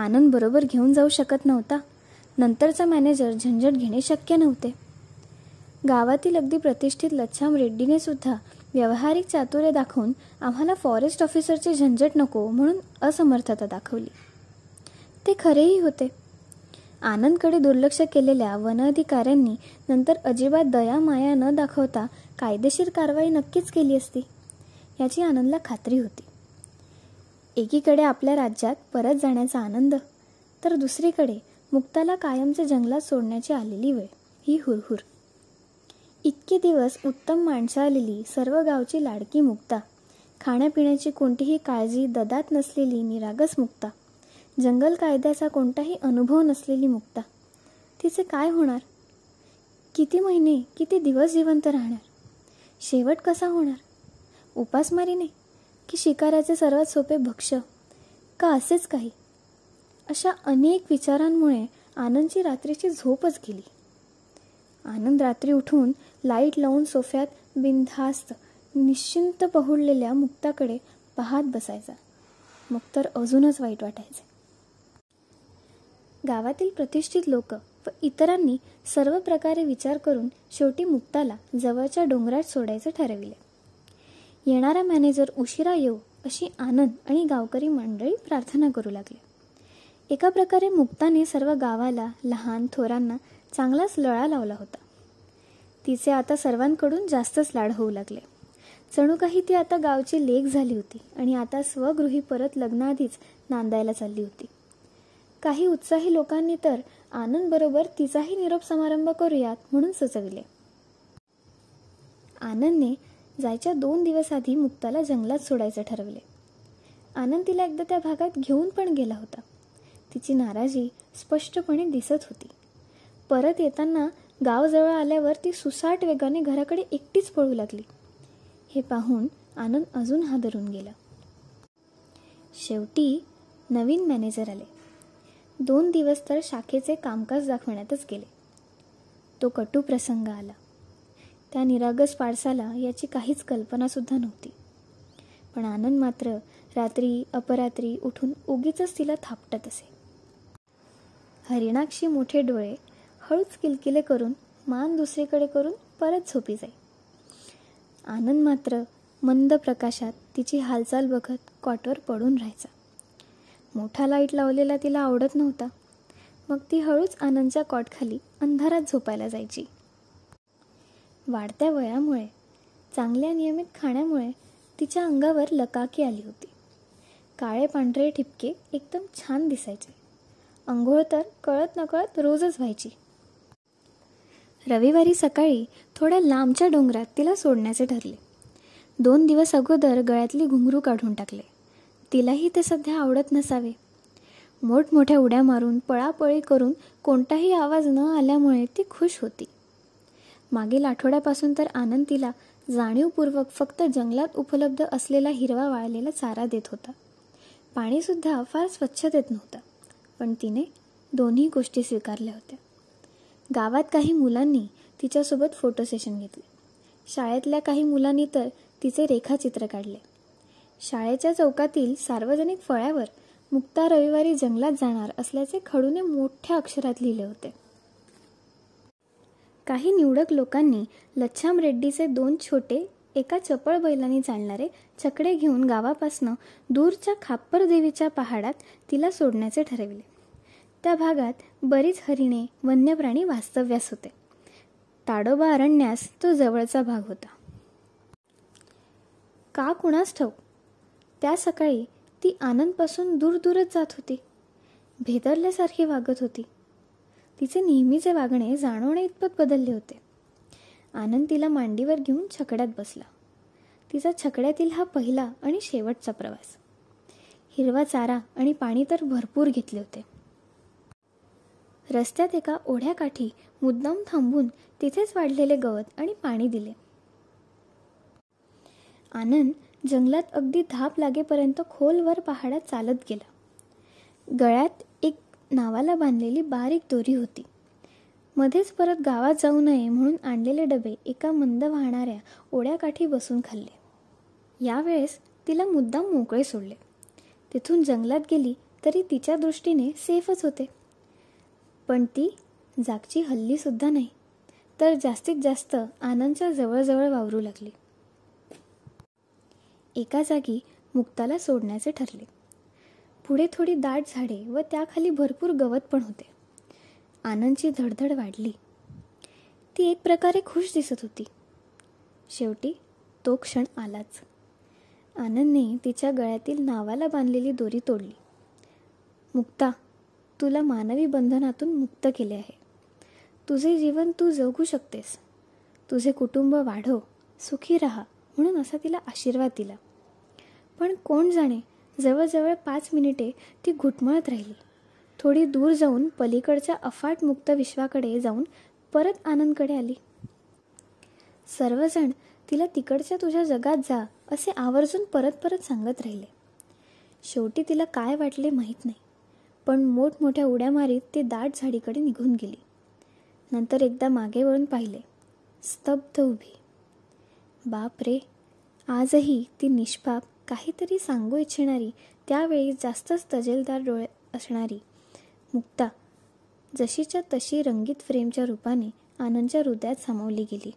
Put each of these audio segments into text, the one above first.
आनंद बरोबर घेऊन जाऊ शकत नव्हता नंतरचा मॅनेजर झंझट घेणे शक्य नव्हते गावातील अगदी प्रतिष्ठित लच्छाम रेड्डीने सुद्धा व्यावहारिक चातुर्य दाखवून आम्हाला फॉरेस्ट ऑफिसरचे झंझट नको म्हणून असमर्थता दाखवली ते खरेही होते आनंदकडे दुर्लक्ष केलेल्या वन अधिकाऱ्यांनी नंतर अजिबात दया माया न दाखवता कायदेशीर कारवाई नक्कीच केली असती याची आनंदला खात्री होती एकीकडे आपल्या राज्यात परत जाण्याचा आनंद तर दुसरीकडे मुक्ताला कायमचे जंगलात सोडण्याची आलेली वेळ ही हुरहुर इतके दिवस उत्तम माणसं आलेली सर्व गावची लाडकी मुक्ता खाण्यापिण्याची कोणतीही काळजी ददात नसलेली निरागस मुक्ता जंगल कायद्याचा कोणताही अनुभव नसलेली मुक्ता तिचे काय होणार किती महिने किती दिवस जिवंत राहणार शेवट कसा होणार उपासमारीने की शिकाराचे सर्वात सोपे भक्ष्य का असेच काही अशा अनेक विचारांमुळे आनंदची रात्रीची झोपच गेली आनंद रात्री उठून लाईट लावून सोफ्यात बिनधास्त निश्चिंत पहुडलेल्या मुक्ताकडे पाहत बसायचा मग तर अजूनच वाईट वाटायचे गावातील प्रतिष्ठित लोक व इतरांनी सर्व प्रकारे विचार करून शेवटी मुक्ताला जवळच्या डोंगरात सोडायचं ठरविले येणारा मॅनेजर उशिरा येऊ अशी आनंद आणि गावकरी मंडळी प्रार्थना करू लागली एका प्रकारे मुक्ताने सर्व गावाला लहान थोरांना चांगलाच लळा लावला होता तिचे आता सर्वांकडून जास्तच लाड होऊ लागले चणू काही ती आता गावची लेख झाली होती आणि आता स्वगृही परत लग्नाआधीच नांदायला चालली होती काही उत्साही लोकांनी तर आनंदबरोबर तिचाही निरोप समारंभ करूयात म्हणून सुचविले आनंदने जायच्या दोन दिवस आधी मुक्ताला जंगलात सोडायचं ठरवले आनंद तिला एकदा त्या भागात घेऊन पण गेला होता तिची नाराजी स्पष्टपणे दिसत होती परत येताना गावजवळ आल्यावर ती सुसाट वेगाने घराकडे एकटीच पळू लागली हे पाहून आनंद अजून हादरून गेला शेवटी नवीन मॅनेजर आले दोन दिवस तर शाखेचे कामकाज दाखवण्यातच गेले तो कटू प्रसंग आला त्या निरागस पाळसाला याची काहीच कल्पनासुद्धा नव्हती पण आनंद मात्र रात्री अपरात्री उठून उगीच तिला थापटत असे हरिणाक्षी मोठे डोळे हळूच किलकिले करून मान दुसरीकडे करून परत झोपी जाई आनंद मात्र मंद प्रकाशात तिची हालचाल बघत कॉटवर पडून राहायचा मोठा लाईट लावलेला तिला आवडत नव्हता मग ती हळूच आनंदच्या कॉटखाली अंधारात झोपायला जायची वाढत्या वयामुळे चांगल्या नियमित खाण्यामुळे तिच्या अंगावर लकाकी आली होती काळे पांढरे ठिपके एकदम छान दिसायचे अंघोळ तर कळत नकळत रोजच व्हायची रविवारी सकाळी थोड्या लांबच्या डोंगरात तिला सोडण्याचे ठरले दोन दिवस अगोदर गळ्यातली घुंगरू काढून टाकले तिलाही ते सध्या आवडत नसावे मोठमोठ्या उड्या मारून पळापळी करून कोणताही आवाज न आल्यामुळे ती खुश होती मागील आठवड्यापासून तर आनंद तिला जाणीवपूर्वक फक्त जंगलात उपलब्ध असलेला हिरवा वाळलेला चारा देत होता पाणीसुद्धा फार स्वच्छ देत नव्हता पण तिने दोन्ही गोष्टी स्वीकारल्या होत्या गावात काही मुलांनी तिच्यासोबत फोटो सेशन घेतले शाळेतल्या काही मुलांनी तर तिचे रेखाचित्र काढले शाळेच्या चौकातील सार्वजनिक फळ्यावर मुक्ता रविवारी जंगलात जाणार असल्याचे खडूने मोठ्या अक्षरात लिहिले होते काही निवडक लोकांनी लच्छाम रेड्डीचे दोन छोटे एका चपळ बैलाने चालणारे छकडे घेऊन गावापासनं दूरच्या खाप्पर देवीच्या पहाडात तिला सोडण्याचे ठरविले त्या भागात बरीच हरिणे वन्यप्राणी वास्तव्यास होते ताडोबा अरण्यास तो जवळचा भाग होता का कुणास ठेव त्या सकाळी ती आनंदपासून दूर दूरच जात होती भेदरल्यासारखी वागत होती तिचे नेहमीचे वागणे जाणवणे इतपत बदलले होते आनंद तिला मांडीवर घेऊन छकड्यात बसला तिचा छकड्यातील हा पहिला आणि शेवटचा प्रवास हिरवा चारा आणि पाणी तर भरपूर घेतले होते रस्त्यात एका ओढ्या काठी मुद्दाम थांबून तिथेच वाढलेले गवत आणि पाणी दिले आनंद जंगलात अगदी धाप लागेपर्यंत खोलवर पहाडात चालत गेला गळ्यात नावाला बांधलेली बारीक दोरी होती मध्येच परत गावात जाऊ नये म्हणून आणलेले डबे एका मंद वाहणाऱ्या ओढ्याकाठी बसून खाल्ले यावेळेस तिला मुद्दाम मोकळे सोडले तिथून जंगलात गेली तरी तिच्या दृष्टीने सेफच होते पण ती जागची हल्लीसुद्धा नाही तर जास्तीत जास्त आनंदच्या जवळजवळ वावरू लागली एका जागी मुक्ताला सोडण्याचे ठरले पुढे थोडी दाट झाडे व त्याखाली भरपूर गवत पण होते आनंदची धडधड वाढली ती एक प्रकारे खुश दिसत होती शेवटी तो क्षण आलाच आनंदने तिच्या गळ्यातील नावाला बांधलेली दोरी तोडली मुक्ता तुला मानवी बंधनातून मुक्त केले आहे तुझे जीवन तू जगू शकतेस तुझे कुटुंब वाढव सुखी राहा म्हणून असा तिला आशीर्वाद दिला पण कोण जाणे जवळजवळ पाच मिनिटे ती घुटमळत राहिली थोडी दूर जाऊन पलीकडच्या अफाट मुक्त विश्वाकडे जाऊन परत आनंदकडे आली सर्वजण तिला तिकडच्या तुझ्या जगात जा असे आवर्जून परत परत सांगत राहिले शेवटी तिला काय वाटले माहीत नाही पण मोठमोठ्या उड्या मारीत ती दाट झाडीकडे निघून गेली नंतर एकदा मागे वळून पाहिले स्तब्ध उभी बाप रे आजही ती निष्पाप काहीतरी सांगू इच्छिणारी त्यावेळी जास्तच तजेलदार डोळे असणारी मुक्ता जशीच्या तशी रंगीत फ्रेमच्या रूपाने आनंदच्या हृदयात सामावली गेली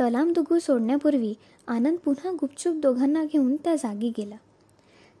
तलाम दुगू सोडण्यापूर्वी आनंद पुन्हा गुपचूप दोघांना घेऊन त्या जागी गेला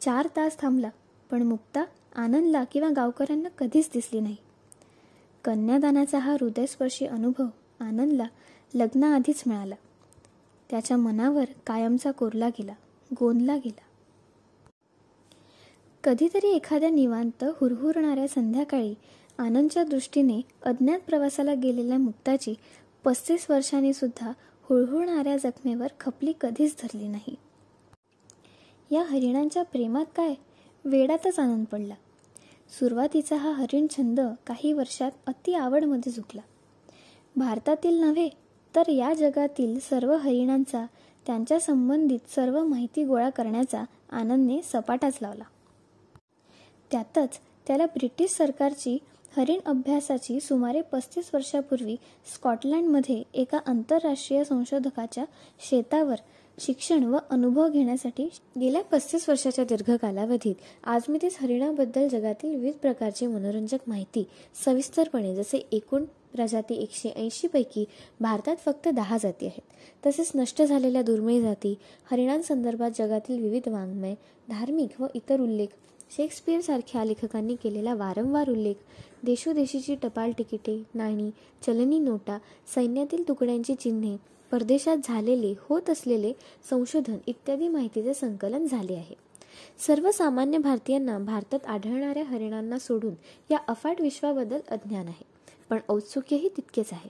चार तास थांबला पण मुक्ता आनंदला किंवा गावकऱ्यांना कधीच दिसली नाही कन्यादानाचा हा हृदयस्पर्शी अनुभव आनंदला लग्नाआधीच मिळाला त्याच्या मनावर कायमचा कोरला गेला गोंदला गेला कधीतरी एखाद्या निवांत हुरहुरणाऱ्या संध्याकाळी आनंदच्या दृष्टीने अज्ञात प्रवासाला गेलेल्या मुक्ताची पस्तीस वर्षांनी सुद्धा हुळहुळणाऱ्या जखमेवर खपली कधीच धरली नाही या हरिणांच्या प्रेमात काय वेडातच आनंद पडला सुरुवातीचा हा हरिण छंद काही वर्षात अति आवडमध्ये झुकला भारतातील नव्हे तर या जगातील सर्व हरिणांचा त्यांच्या संबंधित सर्व माहिती गोळा करण्याचा आनंदने सपाटाच लावला त्यातच त्याला ब्रिटिश सरकारची हरिण अभ्यासाची सुमारे पस्तीस वर्षापूर्वी स्कॉटलँडमध्ये एका आंतरराष्ट्रीय संशोधकाच्या शेतावर शिक्षण व अनुभव घेण्यासाठी गेल्या पस्तीस वर्षाच्या दीर्घ कालावधीत आजमितीस हरिणाबद्दल जगातील विविध प्रकारची मनोरंजक माहिती सविस्तरपणे जसे एकूण प्रजाती एकशे ऐंशीपैकी भारतात फक्त दहा जाती आहेत तसेच नष्ट झालेल्या दुर्मिळ जाती हरिणांसंदर्भात जगातील विविध वाङ्मय धार्मिक व इतर उल्लेख शेक्सपियरसारख्या लेखकांनी केलेला वारंवार उल्लेख देशोदेशीची टपाल तिकिटे नाणी चलनी नोटा सैन्यातील तुकड्यांची चिन्हे परदेशात झालेले होत असलेले संशोधन इत्यादी माहितीचे संकलन झाले आहे सर्वसामान्य भारतीयांना भारतात आढळणाऱ्या हरिणांना सोडून या अफाट विश्वाबद्दल अज्ञान आहे पण औत्सुक्यही तितकेच आहे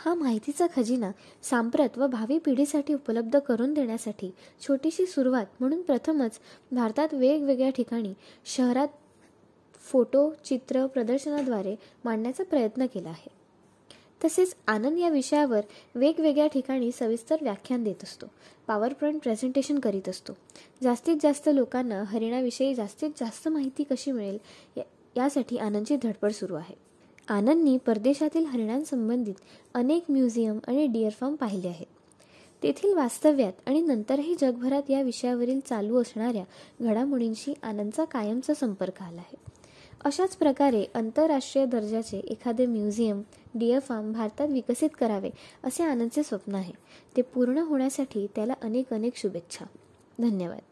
हा माहितीचा खजिना सांप्रत व भावी पिढीसाठी उपलब्ध करून देण्यासाठी छोटीशी सुरुवात म्हणून प्रथमच भारतात वेगवेगळ्या ठिकाणी शहरात फोटो चित्र प्रदर्शनाद्वारे मांडण्याचा प्रयत्न केला आहे तसेच आनंद या विषयावर वेगवेगळ्या ठिकाणी सविस्तर व्याख्यान देत असतो पॉवर पॉईंट प्रेझेंटेशन करीत असतो जास्तीत जास्त लोकांना हरिणाविषयी जास्तीत जास्त माहिती कशी मिळेल यासाठी आनंदची धडपड सुरू आहे आनंदनी परदेशातील हरिणांसंबंधित अनेक म्युझियम आणि डिअर फार्म पाहिले आहेत तेथील वास्तव्यात आणि नंतरही जगभरात या विषयावरील चालू असणाऱ्या घडामोडींशी आनंदचा कायमचा संपर्क आला आहे अशाच प्रकारे आंतरराष्ट्रीय दर्जाचे एखादे म्युझियम डिअर फार्म भारतात विकसित करावे असे आनंदचे स्वप्न आहे ते पूर्ण होण्यासाठी त्याला अनेक अनेक शुभेच्छा धन्यवाद